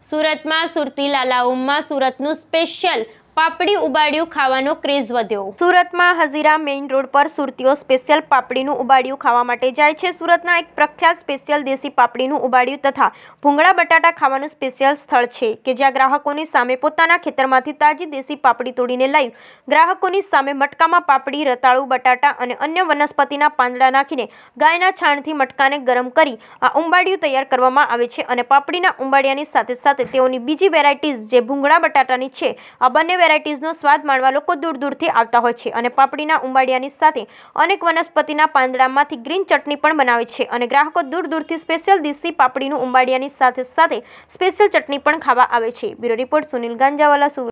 સુરતમાં સુરતી લાલાઓમાં સુરતનું સ્પેશિયલ પાપડી ઉબાડ્યું ખાવાનો ક્રેઝ વધ્યો સુરતમાં હજીરા મેઇન રોડ પર સુરતીઓ સ્પેશિયલ પાપડીનું ઉબાડ્યું ખાવા માટે જાય છે સુરતના એક પ્રખ્યાત સ્પેશિયલ દેશી પાપડીનું ઉબાડ્યું તથા ભૂંગળા બટાટા ખાવાનું સ્પેશિયલ સ્થળ છે કે જ્યાં ગ્રાહકોની સામે પોતાના ખેતરમાંથી તાજી દેશી પાપડી તોડીને લઈ ગ્રાહકોની સામે મટકામાં પાપડી રતાળુ બટાટા અને અન્ય વનસ્પતિના પાંદડા નાખીને ગાયના છાણથી મટકાને ગરમ કરી આ ઉંબાડિયું તૈયાર કરવામાં આવે છે અને પાપડીના ઉંબાડિયાની સાથે સાથે તેઓની બીજી વેરાયટીઝ જે ભૂંગળા બટાટાની છે આ બંને વેરાયટીઝનો સ્વાદ માણવા લોકો દૂર દૂરથી આવતા હોય છે અને પાપડીના ઉંબાડિયાની સાથે અનેક વનસ્પતિના પાંદડામાંથી ગ્રીન ચટણી પણ બનાવે છે અને ગ્રાહકો દૂર દૂરથી સ્પેશિયલ દેશી પાપડીનું ઉંબાડિયાની સાથે સાથે સ્પેશિયલ ચટણી પણ ખાવા આવે છે બ્યુરો રિપોર્ટ સુનિલ ગાંજાવાલા સુ